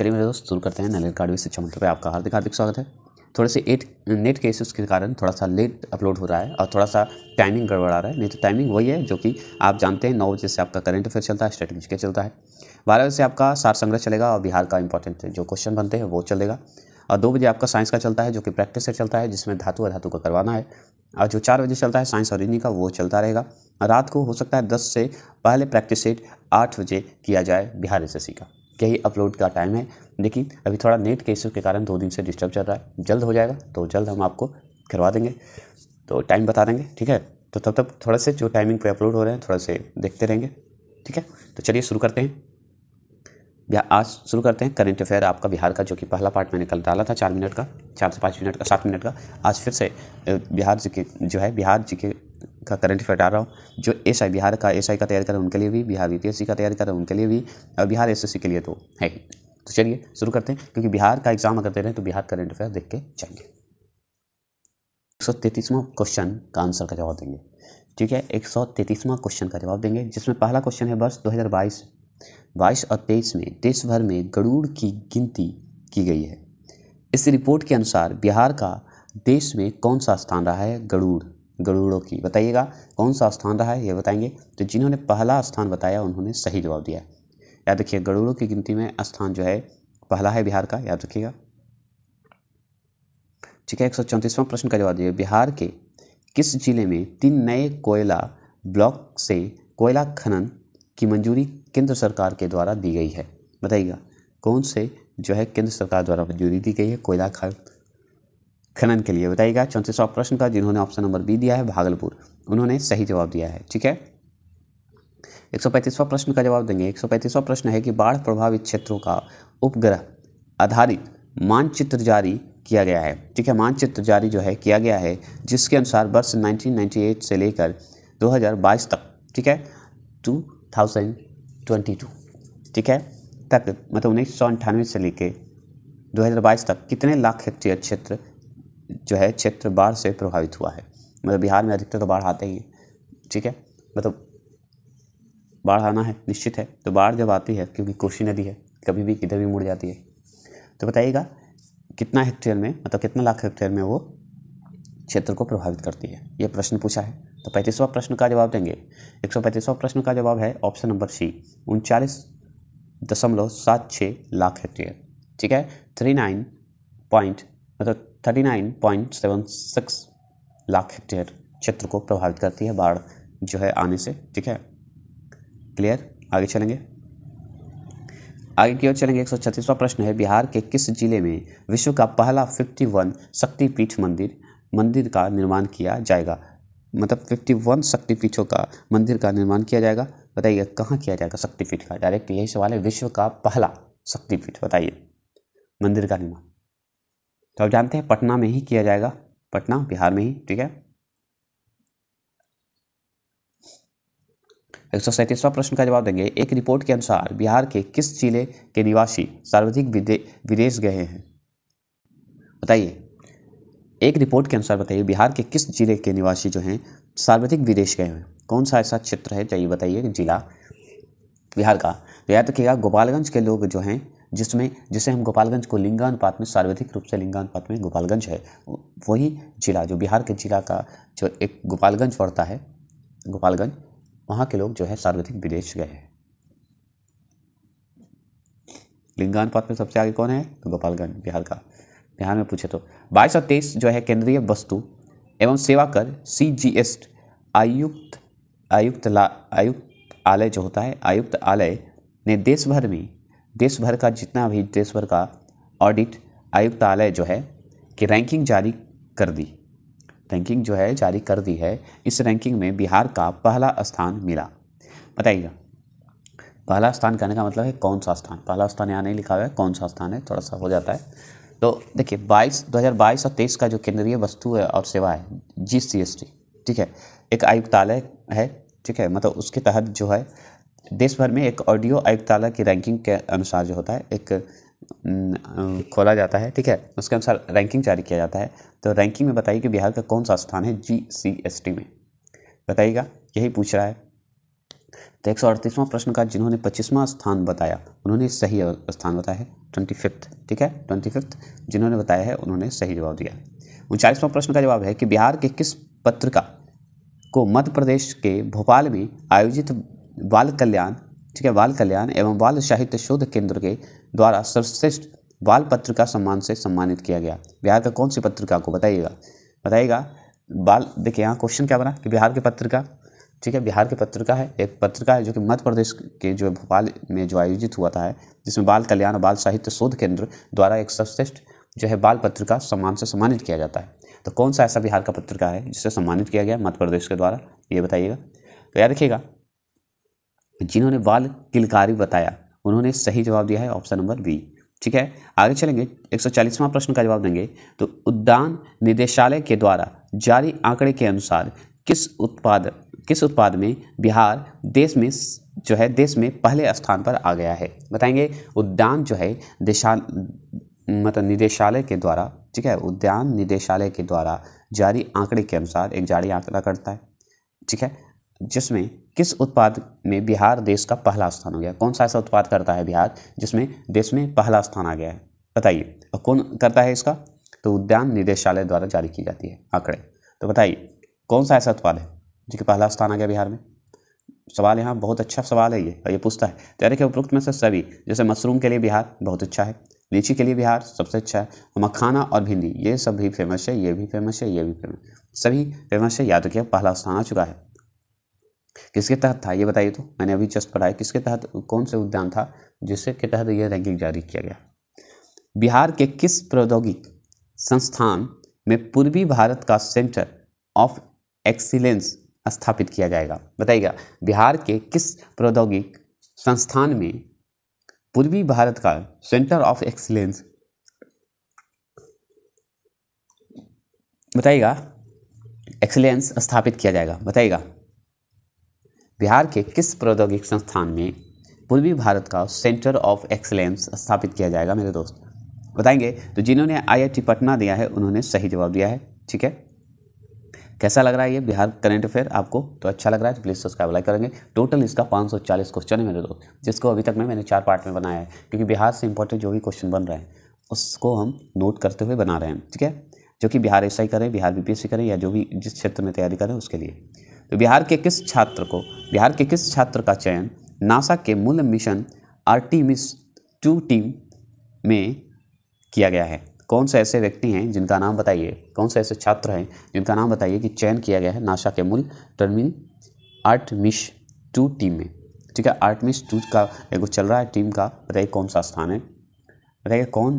चलिए मेरे दोस्त शुरू करते हैं नलिन कार्ड भी शिक्षा मंत्री पर आपका हार्दिक हार्दिक स्वागत है थोड़े से एट नेट के के कारण थोड़ा सा लेट अपलोड हो रहा है और थोड़ा सा टाइमिंग गड़बड़ा रहा है नहीं तो टाइमिंग वही है जो कि आप जानते हैं नौ बजे से आपका करंट अफेयर चलता है स्ट्रेटजी के चलता है बारह बजे से आपका सार संग्रह चलेगा और बिहार का इंपॉर्टेंट जो क्वेश्चन बनते हैं वो चलेगा और दो बजे आपका साइंस का चलता है जो कि प्रैक्टिस से चलता है जिसमें धातु और धातु का करवाना है और जो चार बजे चलता है साइंस और इन्हीं का वो चलता रहेगा रात को हो सकता है दस से पहले प्रैक्टिस सेट आठ बजे किया जाए बिहार एस का यही अपलोड का टाइम है लेकिन अभी थोड़ा नेट के इशू के कारण दो दिन से डिस्टर्ब चल रहा है जल्द हो जाएगा तो जल्द हम आपको करवा देंगे तो टाइम बता देंगे ठीक है तो तब तक थोड़ा से जो टाइमिंग पे अपलोड हो रहे हैं थोड़ा से देखते रहेंगे ठीक है तो चलिए शुरू करते हैं या आज शुरू करते हैं करंट अफेयर आपका बिहार का जो कि पहला पार्ट मैंने कल डाला था चार मिनट का चार से पाँच मिनट का सात मिनट का आज फिर से बिहार जी के जो है बिहार जी के का करंट अफेयर डाल रहा हूँ जो एस आई बिहार का एस आई का तैयारी कर रहा हैं उनके लिए भी बिहार यूपीएससी का तैयारी कर रहे हैं उनके लिए भी और बिहार एसएससी के लिए तो है ही तो चलिए शुरू करते हैं क्योंकि बिहार का एग्जाम अगर दे रहे हैं तो बिहार करंट अफेयर देख के जाएंगे एक सौ तैंतीसवां क्वेश्चन का आंसर का जवाब देंगे ठीक है एक सौ तैंतीसवां क्वेश्चन का जवाब देंगे जिसमें पहला क्वेश्चन है वर्ष दो हज़ार बाईस बाईस और तेईस में देश भर में गरुड़ की गिनती की गई है इस रिपोर्ट के अनुसार बिहार का देश में कौन सा स्थान रहा है गरुड़ गरुड़ों की बताइएगा कौन सा स्थान रहा है ये बताएंगे तो जिन्होंने पहला स्थान बताया उन्होंने सही जवाब दिया याद रखिए गरुड़ों की गिनती में स्थान जो है पहला है बिहार का याद रखिएगा ठीक है एक सौ प्रश्न का जवाब दिए बिहार के किस जिले में तीन नए कोयला ब्लॉक से कोयला खनन की मंजूरी केंद्र सरकार के द्वारा दी गई है बताइएगा कौन से जो है केंद्र सरकार द्वारा मंजूरी दी गई है कोयला खनन खनन के लिए बताइएगा सौ प्रश्न का जिन्होंने ऑप्शन नंबर बी दिया है भागलपुर उन्होंने सही जवाब दिया है ठीक है एक सौ प्रश्न का जवाब देंगे एक सौ पैंतीसवां प्रश्न है कि बाढ़ प्रभावित क्षेत्रों का उपग्रह आधारित मानचित्र जारी किया गया है ठीक है मानचित्र जारी जो है किया गया है जिसके अनुसार वर्ष 1998 से लेकर 2022 तक ठीक है 2022 ठीक है तक मतलब उन्नीस से लेकर 2022 तक कितने लाख हेक्टेयर क्षेत्र जो है क्षेत्र बाढ़ से प्रभावित हुआ है मतलब बिहार में अधिकतर तो बाढ़ आते ही है ठीक है मतलब बाढ़ आना है निश्चित है तो बाढ़ जब आती है क्योंकि कोशी नदी है कभी भी किधर भी मुड़ जाती है तो बताइएगा कितना हेक्टेयर में मतलब कितना लाख हेक्टेयर में वो क्षेत्र को प्रभावित करती है ये प्रश्न पूछा है तो पैंतीसवा प्रश्न का जवाब देंगे एक सौ प्रश्न का जवाब है ऑप्शन नंबर सी उनचालीस दशमलव सात छः लाख हेक्टेयर ठीक है थ्री नाइन पॉइंट मतलब 39.76 लाख हेक्टेयर क्षेत्र को प्रभावित करती है बाढ़ जो है आने से ठीक है क्लियर आगे चलेंगे आगे की ओर चलेंगे एक प्रश्न है बिहार के किस जिले में विश्व का पहला 51 शक्तिपीठ मंदिर मंदिर का निर्माण किया जाएगा मतलब 51 शक्तिपीठों का मंदिर का निर्माण किया जाएगा बताइए कहाँ किया जाएगा शक्तिपीठ का डायरेक्ट यही सवाल है विश्व का पहला शक्तिपीठ बताइए मंदिर का निर्माण तो आप जानते हैं पटना में ही किया जाएगा पटना बिहार में ही ठीक है एक सौ सैंतीसवां प्रश्न का जवाब देंगे एक रिपोर्ट के अनुसार बिहार के किस जिले के निवासी सर्वाधिक विदेश गए हैं बताइए एक रिपोर्ट के अनुसार बताइए बिहार के किस जिले के निवासी जो हैं सर्वाधिक विदेश गए हैं कौन सा ऐसा क्षेत्र है चाहिए बताइए जिला बिहार का तो याद रखिएगा गोपालगंज के लोग जो हैं जिसमें जिसे हम गोपालगंज को लिंगानुपात में सर्वाधिक रूप से लिंगानुपात में गोपालगंज है वही जिला जो बिहार के जिला का जो एक गोपालगंज पड़ता है गोपालगंज वहाँ के लोग जो है सर्वाधिक विदेश गए हैं लिंगानुपात में सबसे आगे कौन है तो गोपालगंज बिहार का बिहार में पूछे तो बाईस और तेईस जो है केंद्रीय वस्तु एवं सेवा कर सी जी एस आयुक्त आयुक्त ला आयुक्त आलय जो होता है आयुक्त आलय ने देश भर में देश भर का जितना भी देश भर का ऑडिट आयुक्तालय जो है कि रैंकिंग जारी कर दी रैंकिंग जो है जारी कर दी है इस रैंकिंग में बिहार का पहला स्थान मिला बताइएगा पहला स्थान कहने का मतलब है कौन सा स्थान पहला स्थान यहाँ नहीं लिखा हुआ है कौन सा स्थान है थोड़ा सा हो जाता है तो देखिए 22 2022 और 23 का जो केंद्रीय वस्तु है और सेवा है जी सी एस टी ठीक है एक आयुक्तालय है ठीक है मतलब उसके तहत जो है देश भर में एक ऑडियो आयुक्ताला की रैंकिंग के अनुसार जो होता है एक खोला जाता है ठीक है उसके अनुसार रैंकिंग जारी किया जाता है तो रैंकिंग में बताइए कि बिहार का कौन सा स्थान है जी सी एस टी में बताइएगा यही पूछ रहा है तो एक प्रश्न का जिन्होंने पच्चीसवां स्थान बताया उन्होंने सही स्थान बताया है ट्वेंटी फिफ्थ ठीक है ट्वेंटी फिफ्थ जिन्होंने बताया है उन्होंने सही जवाब दिया उनचालीसवां प्रश्न का जवाब है कि बिहार के किस पत्रिका को मध्य प्रदेश के भोपाल में आयोजित बाल कल्याण ठीक है बाल कल्याण एवं बाल साहित्य शोध केंद्र के द्वारा सर्वश्रेष्ठ बाल पत्रिका सम्मान से सम्मानित किया गया बिहार का कौन सी पत्रिका को बताइएगा बताइएगा बाल देखिए यहाँ क्वेश्चन क्या बना कि बिहार की पत्रिका ठीक है बिहार की पत्रिका है एक पत्रिका है जो कि मध्य प्रदेश के जो भोपाल में जो आयोजित हुआ था है जिसमें बाल कल्याण बाल साहित्य शोध केंद्र द्वारा एक सर्वश्रेष्ठ जो है बाल पत्रिका सम्मान से सम्मानित किया जाता है तो कौन सा ऐसा बिहार का पत्रिका है जिसे सम्मानित किया गया मध्य प्रदेश के द्वारा ये बताइएगा तो याद रखिएगा तो जिन्होंने वाल किलकारी बताया उन्होंने सही जवाब दिया है ऑप्शन नंबर बी ठीक है आगे चलेंगे 140वां प्रश्न का जवाब देंगे तो उद्यान निदेशालय के द्वारा जारी आंकड़े के अनुसार किस उत्पाद किस उत्पाद में बिहार देश में जो है देश में पहले स्थान पर आ गया है बताएंगे उद्यान जो है दिशा मतलब निदेशालय के द्वारा ठीक है उद्यान निदेशालय के द्वारा जारी आंकड़े के अनुसार एक जारी आंकड़ा करता है ठीक है जिसमें किस उत्पाद में बिहार देश का पहला स्थान हो गया कौन सा ऐसा उत्पाद करता है बिहार जिसमें देश में पहला स्थान आ गया है बताइए और कौन करता है इसका तो उद्यान निदेशालय द्वारा जारी की जाती है आंकड़े तो बताइए कौन सा ऐसा उत्पाद है जो कि पहला स्थान आ गया बिहार में सवाल यहाँ बहुत अच्छा सवाल है ये और ये पूछता है तैयार के उपरोक्त में से सभी जैसे मशरूम के लिए बिहार बहुत अच्छा है लीची के लिए बिहार सबसे अच्छा है मखाना और भिंडी ये सब भी फेमस है ये भी फेमस है ये भी फेमस सभी फेमस है याद रखिए पहला स्थान आ चुका है किसके तहत था ये बताइए तो मैंने अभी जस्ट पढ़ा है किसके तहत कौन से उद्यान था जिसके तहत यह रैंकिंग जारी किया गया बिहार के किस प्रौद्योगिक संस्थान में पूर्वी भारत का सेंटर ऑफ एक्सीलेंस स्थापित किया जाएगा बताइएगा बिहार के किस प्रौद्योगिक संस्थान में पूर्वी भारत का सेंटर ऑफ एक्सीलेंस बताइएगा एक्सीलेंस स्थापित किया जाएगा बताइएगा बिहार के किस प्रौद्योगिक संस्थान में पूर्वी भारत का सेंटर ऑफ एक्सलेंस स्थापित किया जाएगा मेरे दोस्त बताएंगे तो जिन्होंने आईआईटी पटना दिया है उन्होंने सही जवाब दिया है ठीक है कैसा लग रहा है ये बिहार करंट अफेयर आपको तो अच्छा लग रहा है तो प्लीज़ सब्सक्राइब लाइक करेंगे टोटल इसका 540 क्वेश्चन है मेरे दोस्त जिसको अभी तक मैं मैंने चार पार्ट में बनाया है क्योंकि बिहार से इंपॉर्टेंट जो भी क्वेश्चन बन रहे हैं उसको हम नोट करते हुए बना रहे हैं ठीक है जो कि बिहार एस करें बिहार बी करें या जो भी जिस क्षेत्र में तैयारी करें उसके लिए बिहार के किस छात्र को बिहार के किस छात्र का चयन नासा के मूल मिशन आर्टिमिस टू टीम में किया गया है कौन से ऐसे व्यक्ति हैं जिनका नाम बताइए कौन से ऐसे छात्र हैं जिनका नाम बताइए कि चयन किया गया है नासा के मूल टर्मिन आर्टमिश टू टीम में ठीक है आर्टमिश टू का एगो चल रहा है टीम का बताइए कौन सा स्थान है बताइए कौन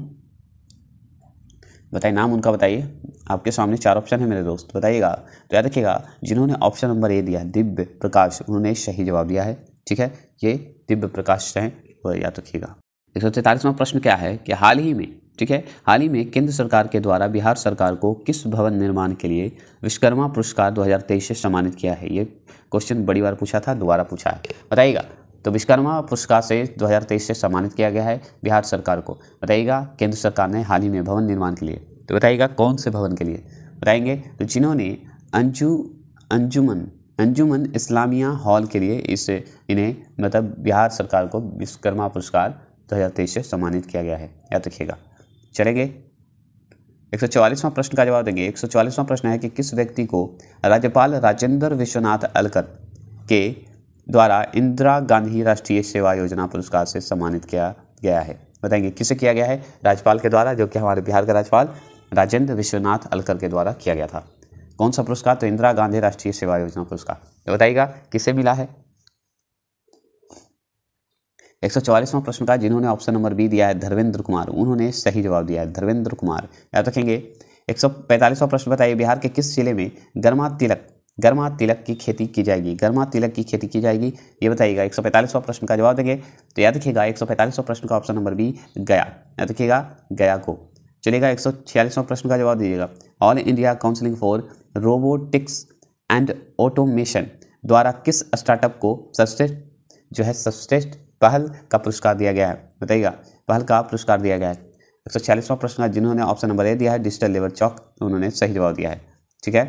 बताइए नाम उनका बताइए आपके सामने चार ऑप्शन है मेरे दोस्त बताइएगा तो याद रखिएगा जिन्होंने ऑप्शन नंबर ए दिया दिव्य प्रकाश उन्होंने सही जवाब दिया है ठीक है ये दिव्य प्रकाश हैं वो याद रखिएगा एक सौ तैंतालीसवां प्रश्न क्या है कि हाल ही में ठीक है हाल ही में केंद्र सरकार के द्वारा बिहार सरकार को किस भवन निर्माण के लिए विश्वकर्मा पुरस्कार दो से सम्मानित किया है ये क्वेश्चन बड़ी बार पूछा था दोबारा पूछा है बताइएगा तो विश्वकर्मा पुरस्कार से 2023 से सम्मानित किया गया है बिहार सरकार को बताइएगा केंद्र सरकार ने हाल ही में भवन निर्माण के लिए तो बताइएगा कौन से भवन के लिए बताएंगे तो जिन्होंने अंजू अंजुमन अंजुमन इस्लामिया हॉल के लिए इस इन्हें मतलब बिहार सरकार को विश्वकर्मा पुरस्कार दो से सम्मानित किया गया है याद रखिएगा चलेंगे एक सौ प्रश्न का जवाब देंगे एक सौ प्रश्न है कि किस व्यक्ति को राज्यपाल राजेंद्र विश्वनाथ अलकर के द्वारा इंदिरा गांधी राष्ट्रीय सेवा योजना पुरस्कार से सम्मानित किया गया है बताएंगे किसे किया गया है राज्यपाल के द्वारा जो कि हमारे बिहार के राज्यपाल राजेंद्र विश्वनाथ अलकर के द्वारा किया गया था कौन सा पुरस्कार तो इंदिरा गांधी राष्ट्रीय सेवा योजना पुरस्कार तो बताइएगा किसे मिला है एक सौ प्रश्न का जिन्होंने ऑप्शन नंबर बी दिया है धर्मेंद्र कुमार उन्होंने सही जवाब दिया है धर्मेंद्र कुमार याद रखेंगे एक सौ प्रश्न बताइए बिहार के किस जिले में गर्मा तिलक गर्मा तिलक की खेती की जाएगी गर्मा तिलक की खेती की जाएगी ये बताइएगा एक सौ प्रश्न का जवाब देंगे तो याद रखिएगा एक सौ प्रश्न का ऑप्शन नंबर बी गया याद रखिएगा गया को चलेगा एक सौ प्रश्न का जवाब दीजिएगा all India counselling for robotics and automation द्वारा किस स्टार्टअप को सर्वश्रेष्ठ जो है सर्वश्रेष्ठ पहल का पुरस्कार दिया गया है बताइएगा पहल का पुरस्कार दिया गया है एक सौ छियालीसवां प्रश्न जिन्होंने ऑप्शन नंबर ए दिया है डिजिटल लेबर चौक उन्होंने सही जवाब दिया है ठीक है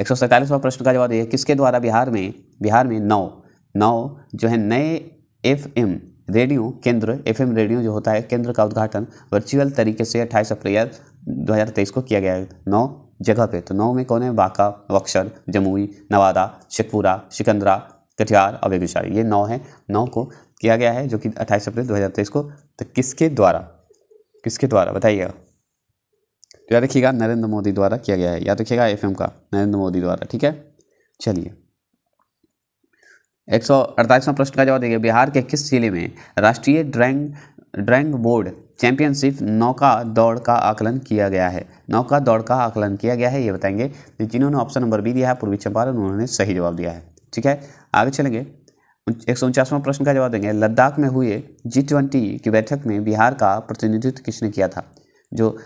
एक सौ प्रश्न का जवाब दिए किसके द्वारा बिहार में बिहार में नौ नौ जो है नए एफ एम रेडियो केंद्र एफ एम रेडियो जो होता है केंद्र का उद्घाटन वर्चुअल तरीके से अट्ठाईस अप्रैल 2023 को किया गया है नौ जगह पे तो नौ में कौन है बांका बक्सर जमुई नवादा शेखपुरा सिकंदरा कटिहार और बेगूसराय ये नौ है नौ को किया गया है जो कि अट्ठाईस अप्रैल तेईस को तो किसके द्वारा किसके द्वारा बताइएगा तो याद रखिएगा नरेंद्र मोदी द्वारा किया गया है याद रखिएगा एफ का नरेंद्र मोदी द्वारा ठीक है चलिए एक सौ अड़तालीसवां प्रश्न का जवाब देंगे बिहार के किस जिले में राष्ट्रीय ड्रैंग ड्रैंग बोर्ड चैंपियनशिप नौका दौड़ का आकलन किया गया है नौका दौड़ का आकलन किया गया है ये बताएंगे तो जिन्होंने ऑप्शन नंबर बी दिया है पूर्वी चंपारण उन्होंने सही जवाब दिया है ठीक है आगे चलेंगे एक सौ प्रश्न का जवाब देंगे लद्दाख में हुए जी ट्वेंटी की बैठक में बिहार का प्रतिनिधित्व किसने किया था जो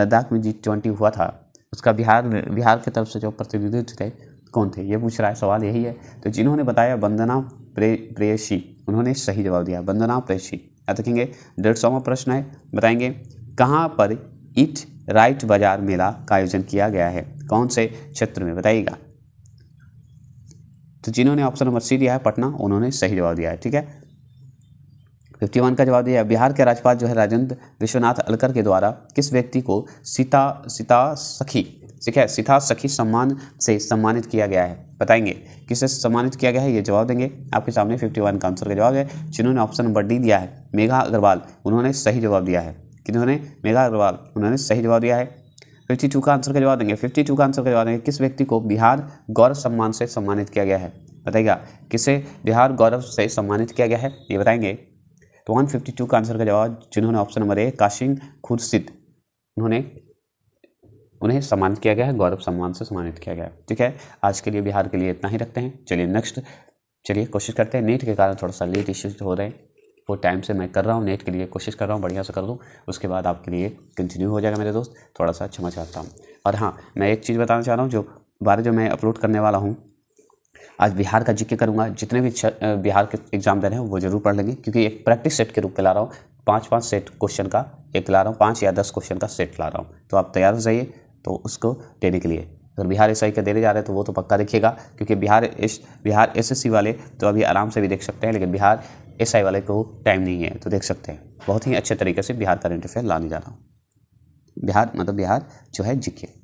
लद्दाख में जी ट्वेंटी हुआ था उसका बिहार बिहार की तरफ से जो प्रतिनिधित्व थे कौन थे ये पूछ रहा है सवाल यही है तो जिन्होंने बताया वंदना प्रे प्रेयसी उन्होंने सही जवाब दिया वंदना प्रेयसी याद रखेंगे डेढ़ सौवा प्रश्न है बताएंगे कहाँ पर ईट राइट बाजार मेला का आयोजन किया गया है कौन से क्षेत्र में बताइएगा तो जिन्होंने ऑप्शन नंबर सी दिया है पटना उन्होंने सही जवाब दिया है ठीक है फिफ्टी वन का जवाब दिया बिहार के राज्यपाल जो है राजेंद्र विश्वनाथ अलकर के द्वारा किस व्यक्ति को सीता सीता सखी ठीक है सीता सखी सम्मान से सम्मानित किया गया है बताएंगे किसे सम्मानित किया गया है ये जवाब देंगे आपके सामने फिफ्टी वन का आंसर का जवाब है जिन्होंने ऑप्शन नंबर डी दिया है मेघा अग्रवाल उन्होंने सही जवाब दिया है किन्होंने मेघा अग्रवाल उन्होंने सही जवाब दिया है फिफ्टी टू का आंसर का जवाब देंगे फिफ्टी टू का आंसर का जवाब देंगे किस व्यक्ति को बिहार गौरव सम्मान से सम्मानित किया गया है बताइएगा किसे बिहार गौरव से सम्मानित किया गया है ये बताएंगे तो 152 का आंसर का जवाब जिन्होंने option number A Qasim Khurshid उन्होंने उन्हें सम्मानित किया गया है गौरव सम्मान से सम्मानित किया गया ठीक है आज के लिए बिहार के लिए इतना ही रखते हैं चलिए नेक्स्ट चलिए कोशिश करते हैं नेट के कारण थोड़ा सा लेट इश्यूज हो रहे हैं वो टाइम से मैं कर रहा हूँ नेट के लिए कोशिश कर रहा हूँ बढ़िया से कर दूँ उसके बाद आपके लिए कंटिन्यू हो जाएगा मेरे दोस्त थोड़ा सा क्षमा चाहता हूँ और हाँ मैं एक चीज़ बताना चाह रहा हूँ जो बारे जो मैं अपलोड करने वाला हूँ आज बिहार का जिक्र करूँगा जितने भी बिहार के एग्जाम दे रहे हैं वो जरूर पढ़ लेंगे क्योंकि एक प्रैक्टिस सेट के रूप में ला रहा हूँ पाँच पाँच सेट क्वेश्चन का एक ला रहा हूँ पाँच या दस क्वेश्चन का सेट ला रहा हूँ तो आप तैयार हो जाइए तो उसको देने के लिए अगर बिहार एस का देने जा रहे हैं तो वो तो पक्का देखिएगा क्योंकि बिहार एस बिहार एसएससी वाले तो अभी आराम से भी देख सकते हैं लेकिन बिहार एस वाले को टाइम नहीं है तो देख सकते हैं बहुत ही अच्छे तरीके से बिहार करंट अफेयर लाने जा रहा हूँ बिहार मतलब बिहार जो है जीके